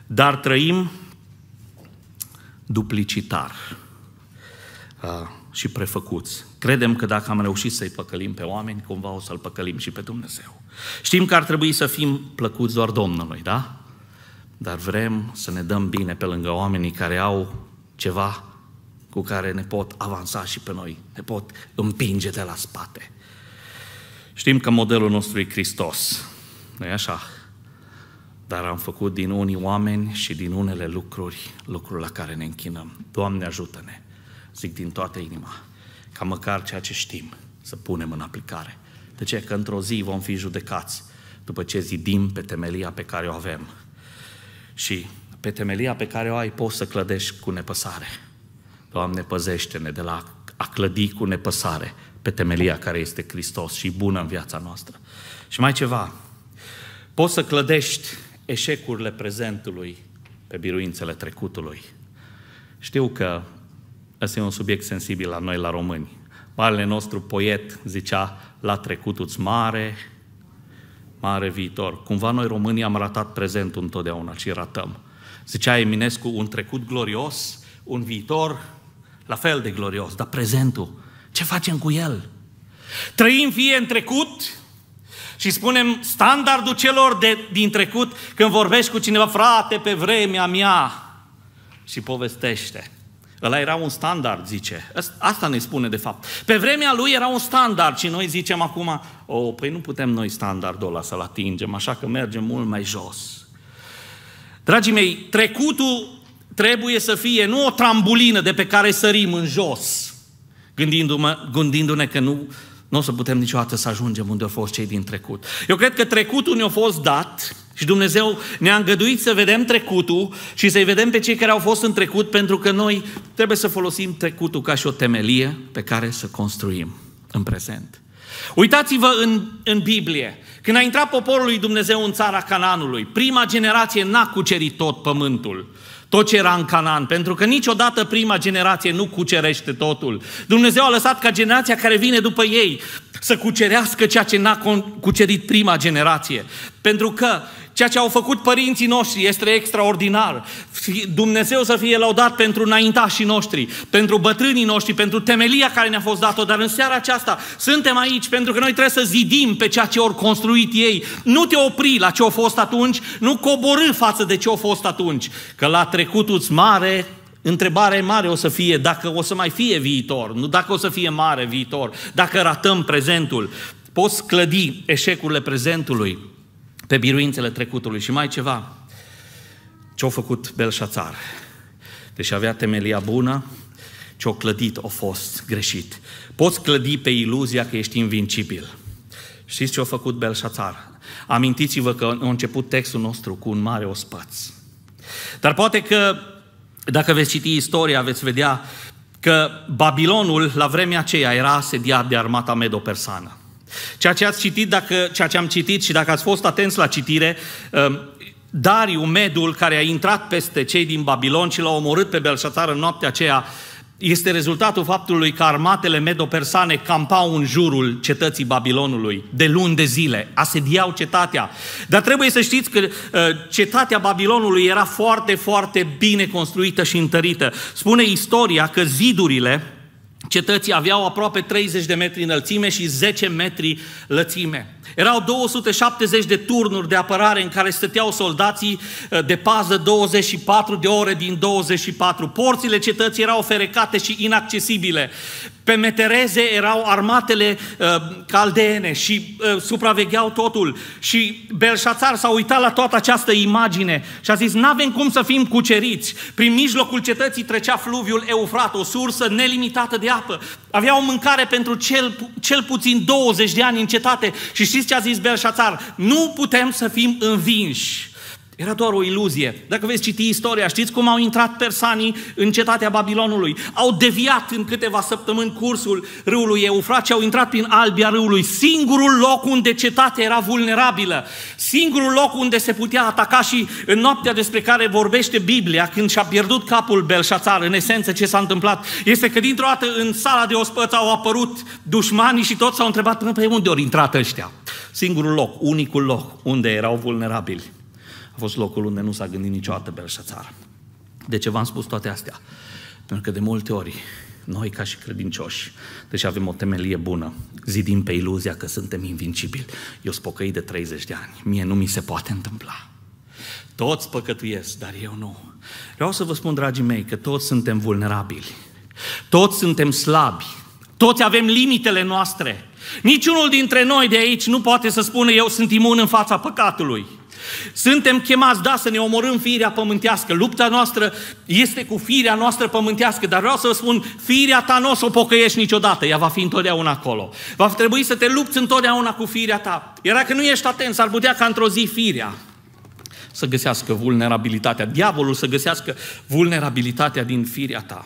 dar trăim duplicitar uh, și prefăcuți. Credem că dacă am reușit să-i păcălim pe oameni, cumva o să-L păcălim și pe Dumnezeu. Știm că ar trebui să fim plăcuți doar Domnului, da? Dar vrem să ne dăm bine pe lângă oamenii care au ceva cu care ne pot avansa și pe noi, ne pot împinge de la spate. Știm că modelul nostru e Hristos, nu așa? Dar am făcut din unii oameni și din unele lucruri, lucruri la care ne închinăm. Doamne ajută-ne, zic din toată inima ca măcar ceea ce știm să punem în aplicare. De ce? Că într-o zi vom fi judecați după ce zidim pe temelia pe care o avem. Și pe temelia pe care o ai poți să clădești cu nepăsare. Doamne, păzește-ne de la a clădi cu nepăsare pe temelia care este Hristos și bună în viața noastră. Și mai ceva, poți să clădești eșecurile prezentului pe biruințele trecutului. Știu că Asta e un subiect sensibil la noi, la români. Marele nostru poet zicea, la trecut mare, mare viitor. Cumva noi românii am ratat prezentul întotdeauna și ratăm. Zicea Eminescu, un trecut glorios, un viitor la fel de glorios, dar prezentul, ce facem cu el? Trăim fie în trecut și spunem standardul celor de, din trecut când vorbești cu cineva, frate, pe vremea mea, și povestește. Ăla era un standard, zice. Asta ne spune, de fapt. Pe vremea lui era un standard și noi zicem acum, o, oh, păi nu putem noi standardul ăla să-l atingem, așa că mergem mult mai jos. Dragii mei, trecutul trebuie să fie nu o trambulină de pe care sărim în jos, gândindu-ne, gândindu-ne că nu nu o să putem niciodată să ajungem unde au fost cei din trecut. Eu cred că trecutul ne-a fost dat și Dumnezeu ne-a îngăduit să vedem trecutul și să-i vedem pe cei care au fost în trecut, pentru că noi trebuie să folosim trecutul ca și o temelie pe care să construim în prezent. Uitați-vă în, în Biblie. Când a intrat poporul lui Dumnezeu în țara Cananului, prima generație n-a cucerit tot pământul tot ce era în Canaan, pentru că niciodată prima generație nu cucerește totul. Dumnezeu a lăsat ca generația care vine după ei să cucerească ceea ce n-a cucerit prima generație. Pentru că Ceea ce au făcut părinții noștri este extraordinar. Dumnezeu să fie laudat pentru înaintașii noștri, pentru bătrânii noștri, pentru temelia care ne-a fost dată, dar în seara aceasta suntem aici pentru că noi trebuie să zidim pe ceea ce au construit ei. Nu te opri la ce au fost atunci, nu coborâ față de ce au fost atunci, că la trecutul mare Întrebare mare o să fie dacă o să mai fie viitor, nu dacă o să fie mare viitor, dacă ratăm prezentul. Poți clădi eșecurile prezentului pe biruințele trecutului. Și mai ceva, ce-a făcut Belșațar? Deși avea temelia bună, ce-a clădit a fost greșit. Poți clădi pe iluzia că ești invincibil. Știți ce-a făcut Belșațar? Amintiți-vă că a început textul nostru cu un mare ospăț. Dar poate că, dacă veți citi istoria, veți vedea că Babilonul, la vremea aceea, era asediat de armata medo-persană. Ceea ce ați citit, dacă, ceea ce am citit și dacă ați fost atenți la citire, um, Dariu, medul care a intrat peste cei din Babilon și l-a omorât pe Belșațar în noaptea aceea, este rezultatul faptului că armatele medopersane campau în jurul cetății Babilonului de luni de zile, asediau cetatea. Dar trebuie să știți că uh, cetatea Babilonului era foarte, foarte bine construită și întărită. Spune istoria că zidurile cetății aveau aproape 30 de metri înălțime și 10 metri lățime. Erau 270 de turnuri de apărare în care stăteau soldații eh, de pază 24 de ore din 24. Porțile cetății erau ferecate și inaccesibile. Pe metereze erau armatele eh, caldeene și eh, supravegheau totul. Și Belșațar s-a uitat la toată această imagine și a zis, n-avem cum să fim cuceriți. Prin mijlocul cetății trecea fluviul Eufrat, o sursă nelimitată de apă. Aveau mâncare pentru cel, cel puțin 20 de ani în cetate și știți ce a zis Belșațar? Nu putem să fim învinși. Era doar o iluzie. Dacă veți citi istoria, știți cum au intrat persanii în cetatea Babilonului. Au deviat în câteva săptămâni cursul râului Eufrat și au intrat prin albia râului. Singurul loc unde cetatea era vulnerabilă, singurul loc unde se putea ataca și în noaptea despre care vorbește Biblia, când și-a pierdut capul Belșațar, în esență ce s-a întâmplat, este că dintr-o dată în sala de ospăț au apărut dușmanii și toți s-au întrebat, până pe unde ori intrat ăștia? Singurul loc, unicul loc unde erau vulnerabili a fost locul unde nu s-a gândit niciodată Belșațar. De ce v-am spus toate astea? Pentru că de multe ori noi ca și credincioși, deși avem o temelie bună, zidim pe iluzia că suntem invincibili. Eu spocăi de 30 de ani, mie nu mi se poate întâmpla. Toți păcătuiesc, dar eu nu. Vreau să vă spun, dragii mei, că toți suntem vulnerabili. Toți suntem slabi, toți avem limitele noastre. Niciunul dintre noi de aici nu poate să spună eu sunt imun în fața păcatului. Suntem chemați, da, să ne omorâm firea pământească. Lupta noastră este cu firea noastră pământească, dar vreau să vă spun, firea ta nu o să o pocăiești niciodată, ea va fi întotdeauna acolo. Va trebui să te lupți întotdeauna cu firea ta. Era că nu ești atent, s-ar putea ca într-o zi firea să găsească vulnerabilitatea, diavolul să găsească vulnerabilitatea din firea ta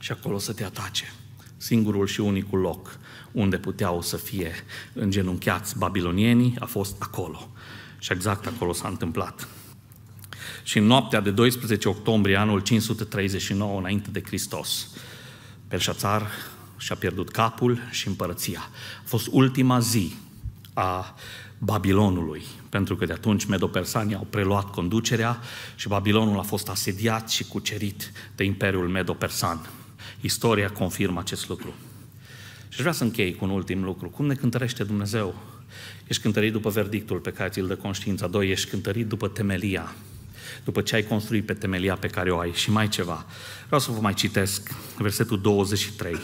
și acolo să te atace singurul și unicul loc unde puteau să fie îngenunchiați babilonienii a fost acolo. Și exact acolo s-a întâmplat. Și în noaptea de 12 octombrie anul 539 înainte de Hristos, Belșațar și-a pierdut capul și împărăția. A fost ultima zi a Babilonului, pentru că de atunci medopersanii au preluat conducerea și Babilonul a fost asediat și cucerit de Imperiul Medopersan. Istoria confirmă acest lucru. Și vreau să închei cu un ultim lucru. Cum ne cântărește Dumnezeu? Ești cântărit după verdictul pe care ți-l dă conștiința. Doi, ești cântărit după temelia. După ce ai construit pe temelia pe care o ai. Și mai ceva. Vreau să vă mai citesc versetul 23.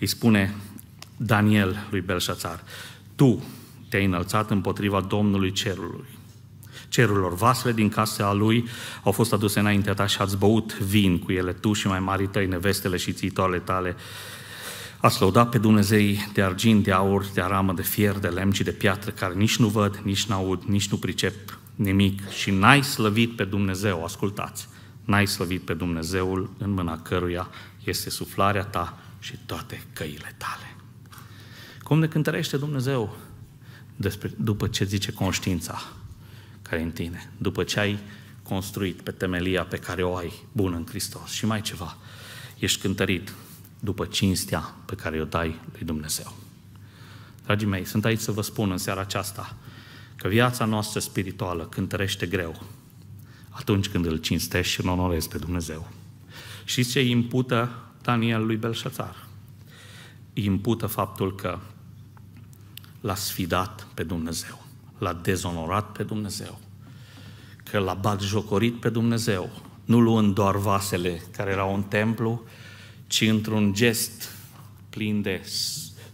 Îi spune Daniel lui Belșațar. Tu te-ai înălțat împotriva Domnului Cerului cerurilor. Vasele din casa lui au fost aduse înaintea ta și ați băut vin cu ele tu și mai mari tăi, nevestele și țitoarele tale. Ați lăudat pe Dumnezei de argint, de aur, de aramă, de fier, de lemn și de piatră, care nici nu văd, nici nu aud, nici nu pricep nimic și n-ai slăvit pe Dumnezeu, ascultați, n-ai slăvit pe Dumnezeul în mâna căruia este suflarea ta și toate căile tale. Cum ne cântărește Dumnezeu despre, după ce zice conștiința? care e în tine, după ce ai construit pe temelia pe care o ai bună în Hristos. Și mai ceva, ești cântărit după cinstea pe care o dai lui Dumnezeu. Dragii mei, sunt aici să vă spun în seara aceasta că viața noastră spirituală cântărește greu atunci când îl cinstești și îl onorezi pe Dumnezeu. Și ce îi impută Daniel lui Belșațar? Îi impută faptul că l-a sfidat pe Dumnezeu l-a dezonorat pe Dumnezeu, că l-a batjocorit pe Dumnezeu, nu luând doar vasele care erau în templu, ci într-un gest plin de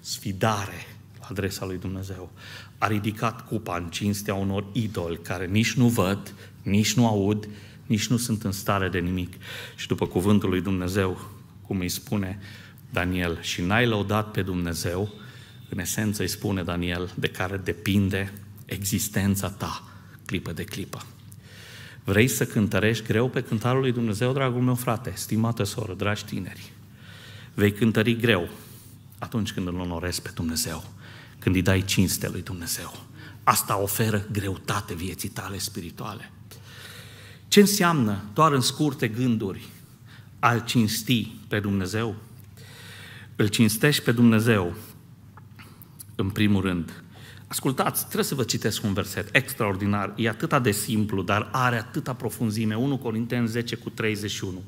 sfidare la adresa lui Dumnezeu. A ridicat cupa în cinstea unor idoli care nici nu văd, nici nu aud, nici nu sunt în stare de nimic. Și după cuvântul lui Dumnezeu, cum îi spune Daniel, și n-ai lăudat pe Dumnezeu, în esență îi spune Daniel, de care depinde existența ta, clipă de clipă. Vrei să cântărești greu pe cântarul lui Dumnezeu, dragul meu frate, stimată soră, dragi tineri? Vei cântări greu atunci când îl onorezi pe Dumnezeu, când îi dai cinste lui Dumnezeu. Asta oferă greutate vieții tale spirituale. Ce înseamnă, doar în scurte gânduri, al cinsti pe Dumnezeu? Îl cinstești pe Dumnezeu, în primul rând, Ascultați, trebuie să vă citesc un verset extraordinar, e atâta de simplu, dar are atâta profunzime. 1 Corinteni 10 cu 31.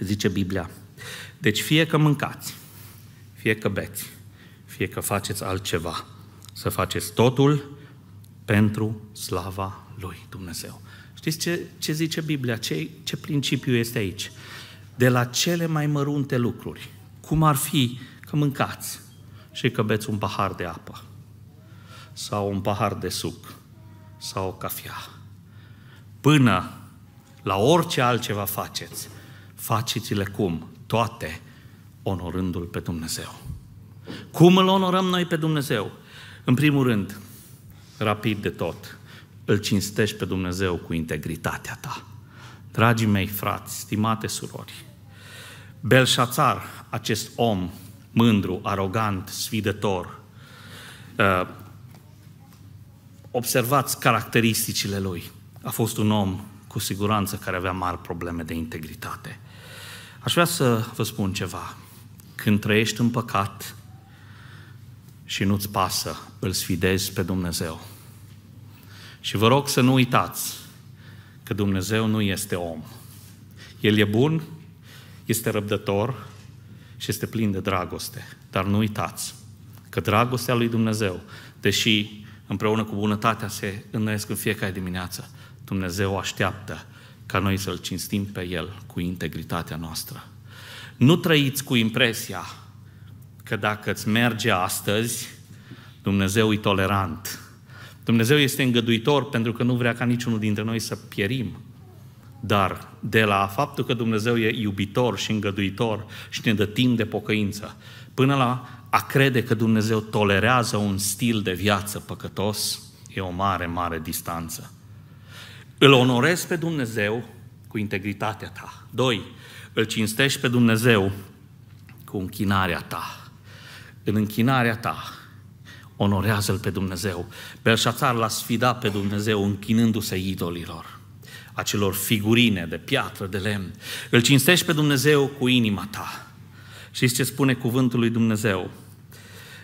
Zice Biblia. Deci fie că mâncați, fie că beți, fie că faceți altceva, să faceți totul pentru slava lui Dumnezeu. Știți ce, ce zice Biblia? Ce, ce principiu este aici? De la cele mai mărunte lucruri, cum ar fi că mâncați și că beți un pahar de apă, sau un pahar de suc sau o cafea. Până la orice altceva faceți, faceți-le cum? Toate onorându-L pe Dumnezeu. Cum îl onorăm noi pe Dumnezeu? În primul rând, rapid de tot, îl cinstești pe Dumnezeu cu integritatea ta. Dragii mei frați, stimate surori, Belșațar, acest om mândru, arogant, sfidător, uh, observați caracteristicile lui. A fost un om cu siguranță care avea mari probleme de integritate. Aș vrea să vă spun ceva. Când trăiești în păcat și nu-ți pasă, îl sfidezi pe Dumnezeu. Și vă rog să nu uitați că Dumnezeu nu este om. El e bun, este răbdător și este plin de dragoste. Dar nu uitați că dragostea lui Dumnezeu, deși împreună cu bunătatea se înnăiesc în fiecare dimineață. Dumnezeu așteaptă ca noi să-L cinstim pe El cu integritatea noastră. Nu trăiți cu impresia că dacă îți merge astăzi, Dumnezeu e tolerant. Dumnezeu este îngăduitor pentru că nu vrea ca niciunul dintre noi să pierim. Dar de la faptul că Dumnezeu e iubitor și îngăduitor și ne dă timp de pocăință, până la a crede că Dumnezeu tolerează un stil de viață păcătos, e o mare, mare distanță. Îl onorezi pe Dumnezeu cu integritatea ta. Doi, îl cinstești pe Dumnezeu cu închinarea ta. În închinarea ta, onorează-L pe Dumnezeu. Belșațar l-a sfidat pe Dumnezeu închinându-se idolilor acelor figurine de piatră, de lemn. Îl cinstești pe Dumnezeu cu inima ta. Și ce spune cuvântul lui Dumnezeu?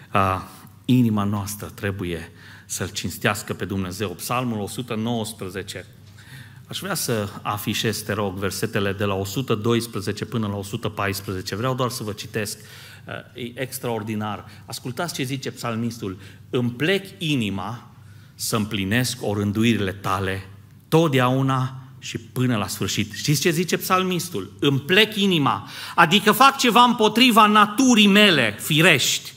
A, inima noastră trebuie să-L cinstească pe Dumnezeu. Psalmul 119. Aș vrea să afișez, te rog, versetele de la 112 până la 114. Vreau doar să vă citesc. E extraordinar. Ascultați ce zice psalmistul. Îmi plec inima să împlinesc orânduirile tale totdeauna și până la sfârșit. Știți ce zice psalmistul? Îmi plec inima, adică fac ceva împotriva naturii mele, firești.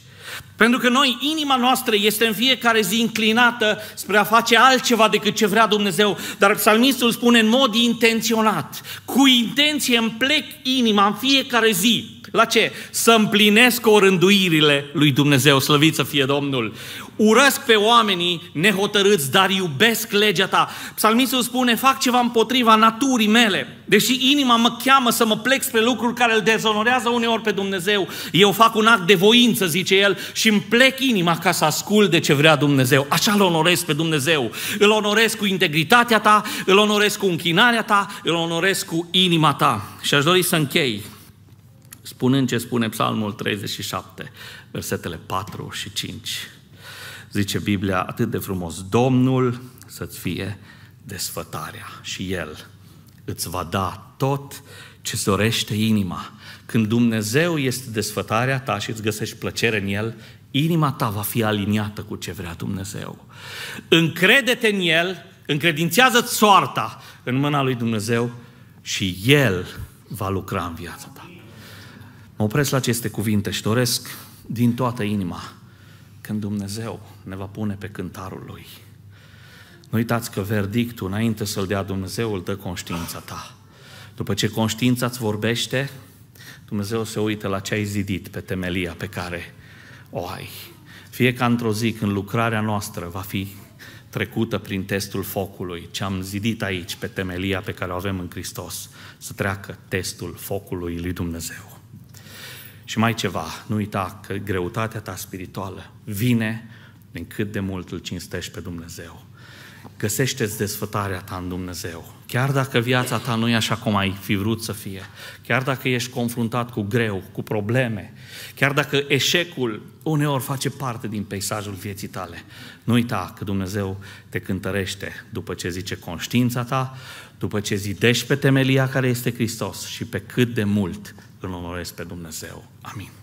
Pentru că noi, inima noastră este în fiecare zi înclinată spre a face altceva decât ce vrea Dumnezeu. Dar psalmistul spune în mod intenționat, cu intenție îmi plec inima în fiecare zi. La ce? Să împlinesc orânduirile lui Dumnezeu, slăvit să fie Domnul urăsc pe oamenii nehotărâți, dar iubesc legea ta. Psalmistul spune, fac ceva împotriva naturii mele. Deși inima mă cheamă să mă plec spre lucruri care îl dezonorează uneori pe Dumnezeu, eu fac un act de voință, zice el, și îmi plec inima ca să ascult de ce vrea Dumnezeu. Așa îl onorez pe Dumnezeu. Îl onorez cu integritatea ta, îl onorez cu închinarea ta, îl onorez cu inima ta. Și aș dori să închei spunând ce spune Psalmul 37, versetele 4 și 5 zice Biblia atât de frumos, Domnul să-ți fie desfătarea și El îți va da tot ce dorește inima. Când Dumnezeu este desfătarea ta și îți găsești plăcere în El, inima ta va fi aliniată cu ce vrea Dumnezeu. Încrede-te în El, încredințează-ți soarta în mâna lui Dumnezeu și El va lucra în viața ta. Mă opresc la aceste cuvinte și doresc din toată inima când Dumnezeu ne va pune pe cântarul Lui. Nu uitați că verdictul, înainte să-l dea Dumnezeu, îl dă conștiința ta. După ce conștiința îți vorbește, Dumnezeu se uită la ce ai zidit pe temelia pe care o ai. Fie ca într-o zi când lucrarea noastră va fi trecută prin testul focului, ce am zidit aici pe temelia pe care o avem în Hristos, să treacă testul focului lui Dumnezeu. Și mai ceva, nu uita că greutatea ta spirituală vine din cât de mult îl cinstești pe Dumnezeu. Găsește-ți desfătarea ta în Dumnezeu. Chiar dacă viața ta nu e așa cum ai fi vrut să fie, chiar dacă ești confruntat cu greu, cu probleme, chiar dacă eșecul uneori face parte din peisajul vieții tale, nu uita că Dumnezeu te cântărește după ce zice conștiința ta, după ce zidești pe temelia care este Hristos și pe cât de mult Irmão Moraes pede um nazel. Amém.